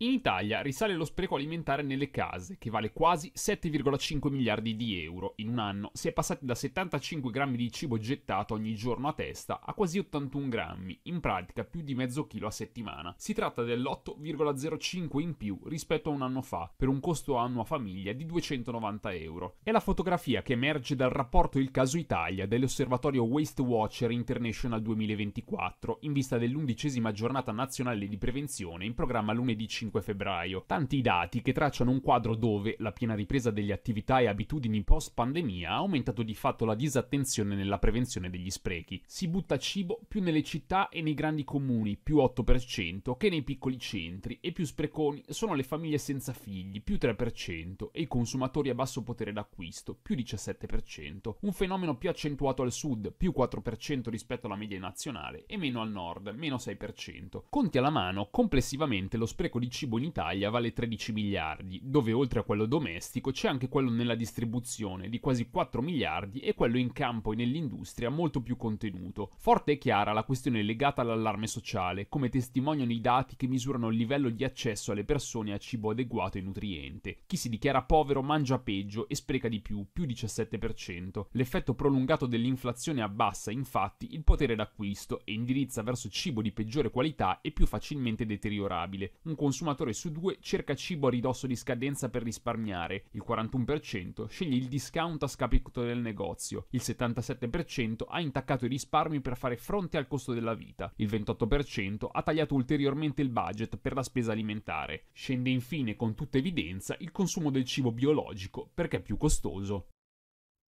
In Italia risale lo spreco alimentare nelle case, che vale quasi 7,5 miliardi di euro. In un anno si è passati da 75 grammi di cibo gettato ogni giorno a testa a quasi 81 grammi, in pratica più di mezzo chilo a settimana. Si tratta dell'8,05 in più rispetto a un anno fa, per un costo annuo a famiglia di 290 euro. È la fotografia che emerge dal rapporto Il caso Italia dell'osservatorio Waste Watcher International 2024, in vista dell'undicesima giornata nazionale di prevenzione in programma lunedì 5 25 febbraio, tanti dati che tracciano un quadro dove la piena ripresa delle attività e abitudini post-pandemia ha aumentato di fatto la disattenzione nella prevenzione degli sprechi. Si butta cibo più nelle città e nei grandi comuni, più 8%, che nei piccoli centri, e più spreconi sono le famiglie senza figli, più 3%, e i consumatori a basso potere d'acquisto, più 17%, un fenomeno più accentuato al sud, più 4% rispetto alla media nazionale, e meno al nord, meno 6%. Conti alla mano, complessivamente lo spreco di cibo in Italia vale 13 miliardi, dove oltre a quello domestico c'è anche quello nella distribuzione di quasi 4 miliardi e quello in campo e nell'industria molto più contenuto. Forte e chiara la questione legata all'allarme sociale, come testimoniano i dati che misurano il livello di accesso alle persone a cibo adeguato e nutriente. Chi si dichiara povero mangia peggio e spreca di più, più 17%. L'effetto prolungato dell'inflazione abbassa infatti il potere d'acquisto e indirizza verso cibo di peggiore qualità e più facilmente deteriorabile, un consumo consumatore su due cerca cibo a ridosso di scadenza per risparmiare, il 41% sceglie il discount a scapito del negozio, il 77% ha intaccato i risparmi per fare fronte al costo della vita, il 28% ha tagliato ulteriormente il budget per la spesa alimentare. Scende infine con tutta evidenza il consumo del cibo biologico perché più costoso.